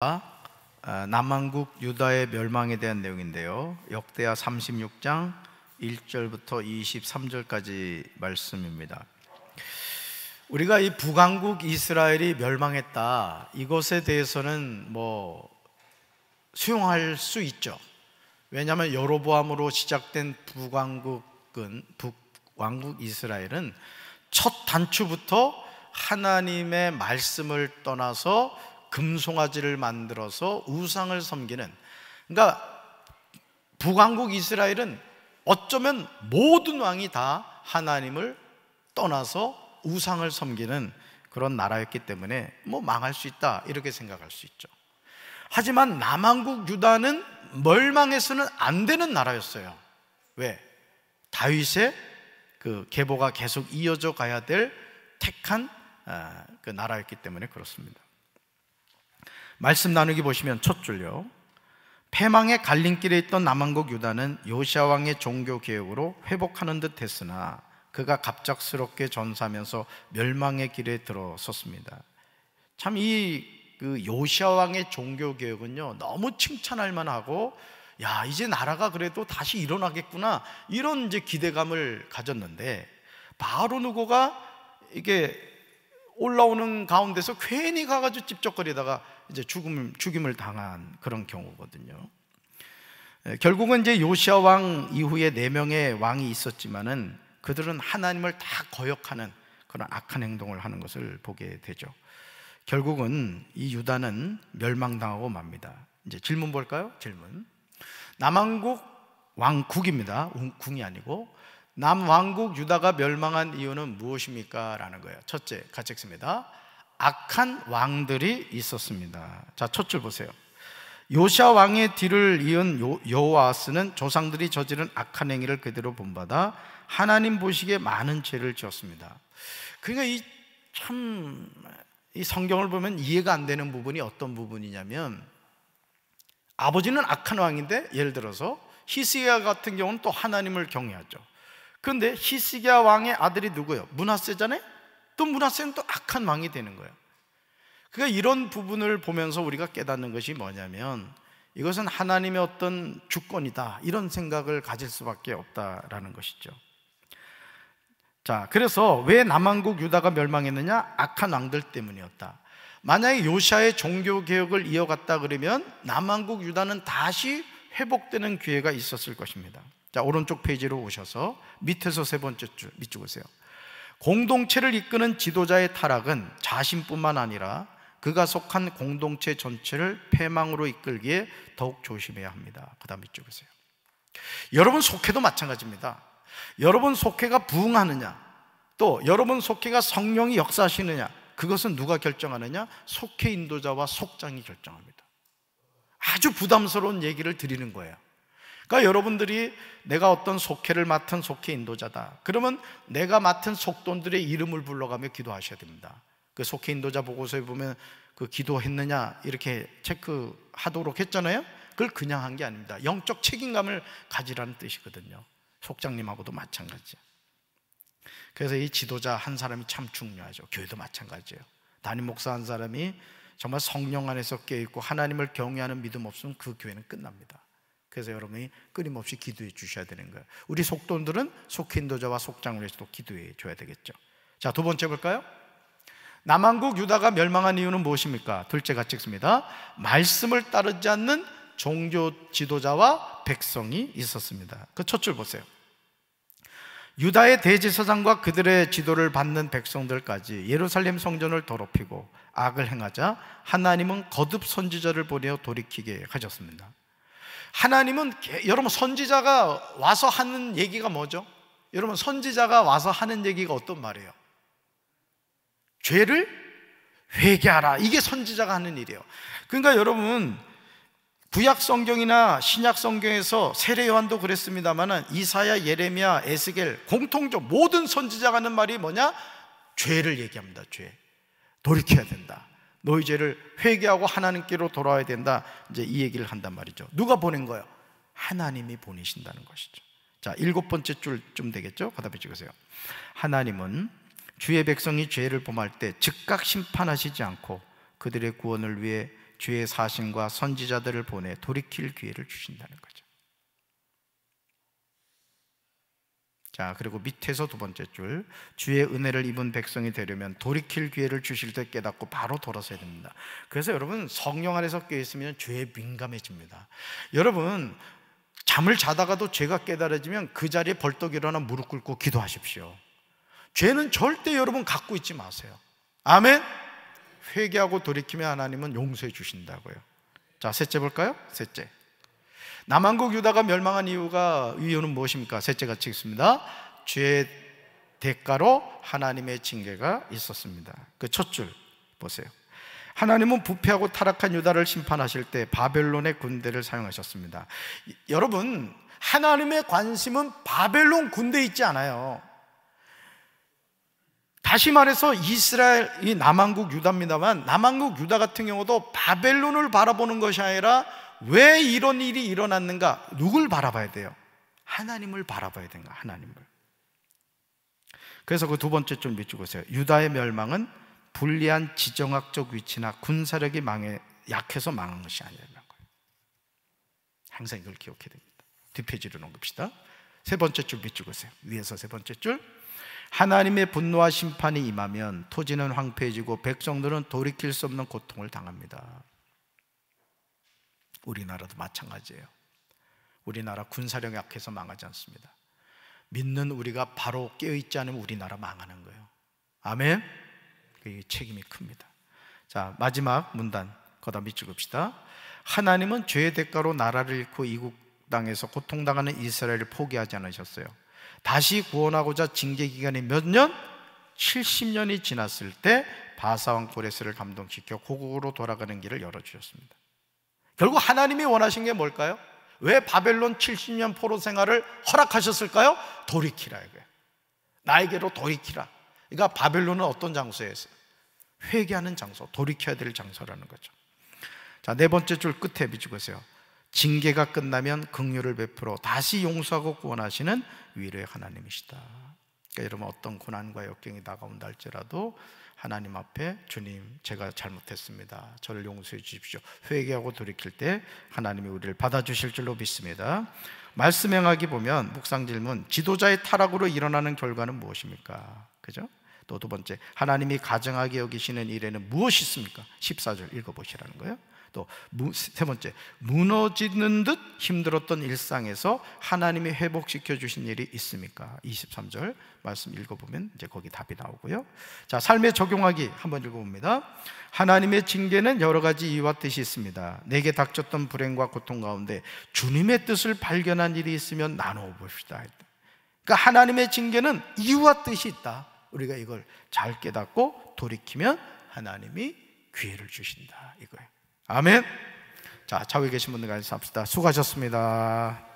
아, 남한국 유다의 멸망에 대한 내용인데요. 역대하 36장 1절부터 23절까지 말씀입니다. 우리가 이 북한국 이스라엘이 멸망했다 이것에 대해서는 뭐 수용할 수 있죠. 왜냐하면 여로보암으로 시작된 북왕국은 북왕국 이스라엘은 첫 단추부터 하나님의 말씀을 떠나서 금송아지를 만들어서 우상을 섬기는 그러니까 북왕국 이스라엘은 어쩌면 모든 왕이 다 하나님을 떠나서 우상을 섬기는 그런 나라였기 때문에 뭐 망할 수 있다 이렇게 생각할 수 있죠. 하지만 남한국 유다는 멸망해서는 안 되는 나라였어요. 왜? 다윗의 그 계보가 계속 이어져 가야 될 택한 아, 그 나라였기 때문에 그렇습니다. 말씀 나누기 보시면 첫 줄요. 패망의 갈림길에 있던 남한국 유다는 요시아 왕의 종교 개혁으로 회복하는 듯했으나 그가 갑작스럽게 전사하면서 멸망의 길에 들어섰습니다. 참 이 그 요시아 왕의 종교 개혁은요 너무 칭찬할 만하고 야 이제 나라가 그래도 다시 일어나겠구나 이런 이제 기대감을 가졌는데 바로 누고가 이게 올라오는 가운데서 괜히 가가지고 찝쩍거리다가 이제 죽음, 죽임을 당한 그런 경우거든요. 예, 결국은 이제 요시아 왕 이후에 네 명의 왕이 있었지만은 그들은 하나님을 다 거역하는 그런 악한 행동을 하는 것을 보게 되죠. 결국은 이 유다는 멸망당하고 맙니다. 이제 질문 볼까요? 질문. 남한국 왕국입니다. 궁이 아니고 남왕국 유다가 멸망한 이유는 무엇입니까? 라는 거예요. 첫째, 같이 읽습니다. 악한 왕들이 있었습니다. 자, 첫 줄 보세요. 요시 왕의 뒤를 이은 여호아스는 조상들이 저지른 악한 행위를 그대로 본받아 하나님 보시기에 많은 죄를 지었습니다. 그러니까 이 참 이 성경을 보면 이해가 안 되는 부분이 어떤 부분이냐면 아버지는 악한 왕인데 예를 들어서 히스야 같은 경우는 또 하나님을 경외하죠. 그런데 히스기야 왕의 아들이 누구예요? 문하세잖아요? 또 문하세는 또 악한 왕이 되는 거예요. 그러니까 이런 부분을 보면서 우리가 깨닫는 것이 뭐냐면 이것은 하나님의 어떤 주권이다. 이런 생각을 가질 수밖에 없다라는 것이죠. 자, 그래서 왜 남한국 유다가 멸망했느냐? 악한 왕들 때문이었다. 만약에 요시아의 종교 개혁을 이어갔다 그러면 남한국 유다는 다시 회복되는 기회가 있었을 것입니다. 자, 오른쪽 페이지로 오셔서 밑에서 세 번째 줄, 밑줄 보세요. 공동체를 이끄는 지도자의 타락은 자신뿐만 아니라 그가 속한 공동체 전체를 패망으로 이끌기에 더욱 조심해야 합니다. 그 다음 밑줄 보세요. 여러분 속회도 마찬가지입니다. 여러분 속회가 부흥하느냐, 또 여러분 속회가 성령이 역사하시느냐, 그것은 누가 결정하느냐? 속회 인도자와 속장이 결정합니다. 아주 부담스러운 얘기를 드리는 거예요. 그러니까 여러분들이 내가 어떤 속회를 맡은 속회 인도자다. 그러면 내가 맡은 속돈들의 이름을 불러가며 기도하셔야 됩니다. 그 속회 인도자 보고서에 보면 그 기도했느냐 이렇게 체크하도록 했잖아요. 그걸 그냥 한 게 아닙니다. 영적 책임감을 가지라는 뜻이거든요. 속장님하고도 마찬가지. 그래서 이 지도자 한 사람이 참 중요하죠. 교회도 마찬가지예요. 담임 목사 한 사람이 정말 성령 안에서 깨어 있고 하나님을 경외하는 믿음 없으면 그 교회는 끝납니다. 그래서 여러분이 끊임없이 기도해 주셔야 되는 거예요. 우리 속돈들은 속인도자와 속장을 위해서도 기도해 줘야 되겠죠. 자, 두 번째 볼까요? 남한국 유다가 멸망한 이유는 무엇입니까? 둘째 같이 읽습니다. 말씀을 따르지 않는 종교 지도자와 백성이 있었습니다. 그 첫 줄 보세요. 유다의 대제사장과 그들의 지도를 받는 백성들까지 예루살렘 성전을 더럽히고 악을 행하자 하나님은 거듭 선지자를 보내어 돌이키게 하셨습니다. 하나님은 여러분 선지자가 와서 하는 얘기가 뭐죠? 여러분 선지자가 와서 하는 얘기가 어떤 말이에요? 죄를 회개하라. 이게 선지자가 하는 일이에요. 그러니까 여러분 구약 성경이나 신약 성경에서 세례 요한도 그랬습니다만은 이사야, 예레미야, 에스겔 공통적 모든 선지자가 하는 말이 뭐냐? 죄를 얘기합니다. 죄. 돌이켜야 된다. 너희 죄를 회개하고 하나님께로 돌아와야 된다. 이제 이 얘기를 한단 말이죠. 누가 보낸 거예요? 하나님이 보내신다는 것이죠. 자, 일곱 번째 줄쯤 되겠죠? 가답해 주세요. 하나님은 주의 백성이 죄를 범할 때 즉각 심판하시지 않고 그들의 구원을 위해 죄의 사신과 선지자들을 보내 돌이킬 기회를 주신다는 거죠. 자, 그리고 밑에서 두 번째 줄. 주의 은혜를 입은 백성이 되려면 돌이킬 기회를 주실 때 깨닫고 바로 돌아서야 됩니다. 그래서 여러분 성령 안에 서깨어 있으면 죄에 민감해집니다. 여러분 잠을 자다가도 죄가 깨달아지면 그 자리에 벌떡 일어나 무릎 꿇고 기도하십시오. 죄는 절대 여러분 갖고 있지 마세요. 아멘. 회개하고 돌이키면 하나님은 용서해 주신다고요. 자, 셋째 볼까요? 셋째. 남한국 유다가 멸망한 이유가 이유는 무엇입니까? 셋째 같이 읽습니다. 죄 대가로 하나님의 징계가 있었습니다. 그 첫 줄 보세요. 하나님은 부패하고 타락한 유다를 심판하실 때 바벨론의 군대를 사용하셨습니다. 여러분, 하나님의 관심은 바벨론 군대에 있지 않아요. 다시 말해서 이스라엘, 이 남한국 유다입니다만 남한국 유다 같은 경우도 바벨론을 바라보는 것이 아니라 왜 이런 일이 일어났는가? 누굴 바라봐야 돼요? 하나님을 바라봐야 된가? 하나님을. 그래서 그 두 번째 좀 밑줄 보세요. 유다의 멸망은 불리한 지정학적 위치나 군사력이 망해 약해서 망한 것이 아니라는 거예요. 항상 이걸 기억해야 됩니다. 뒷페이지로 넘깁시다. 세 번째 줄 밑줄 보세요. 위에서 세 번째 줄. 하나님의 분노와 심판이 임하면 토지는 황폐해지고 백성들은 돌이킬 수 없는 고통을 당합니다. 우리나라도 마찬가지예요. 우리나라 군사력 약해서 망하지 않습니다. 믿는 우리가 바로 깨어있지 않으면 우리나라 망하는 거예요. 아멘? 그 책임이 큽니다. 자, 마지막 문단. 거다 밑줄읍시다. 하나님은 죄의 대가로 나라를 잃고 이국 땅에서 고통당하는 이스라엘을 포기하지 않으셨어요. 다시 구원하고자 징계 기간이 몇 년? 70년이 지났을 때 바사왕 고레스를 감동시켜 고국으로 돌아가는 길을 열어주셨습니다. 결국 하나님이 원하신 게 뭘까요? 왜 바벨론 70년 포로 생활을 허락하셨을까요? 돌이키라 이거 나에게로 돌이키라. 그러니까 바벨론은 어떤 장소에서 회개하는 장소, 돌이켜야 될 장소라는 거죠. 자, 네 번째 줄 끝에 비추고세요. 징계가 끝나면 긍휼을 베풀어 다시 용서하고 구원하시는 위로의 하나님이시다. 그러니까 여러분 어떤 고난과 역경이 다가온다 할지라도 하나님 앞에 주님 제가 잘못했습니다. 저를 용서해 주십시오. 회개하고 돌이킬 때 하나님이 우리를 받아주실 줄로 믿습니다. 말씀 행하기 보면 묵상 질문 지도자의 타락으로 일어나는 결과는 무엇입니까? 그죠? 또 두 번째 하나님이 가정하게 여기시는 일에는 무엇이 있습니까? 14절 읽어보시라는 거예요. 또세 번째 무너지는 듯 힘들었던 일상에서 하나님이 회복시켜 주신 일이 있습니까? 23절 말씀 읽어보면 이제 거기 답이 나오고요. 자 삶에 적용하기 한번 읽어봅니다. 하나님의 징계는 여러 가지 이유와 뜻이 있습니다. 내게 닥쳤던 불행과 고통 가운데 주님의 뜻을 발견한 일이 있으면 나누어 봅시다. 그러니까 하나님의 징계는 이유와 뜻이 있다. 우리가 이걸 잘 깨닫고 돌이키면 하나님이 기회를 주신다 이거예요. 아멘. 자, 자고 계신 분들 같이 합시다. 수고하셨습니다.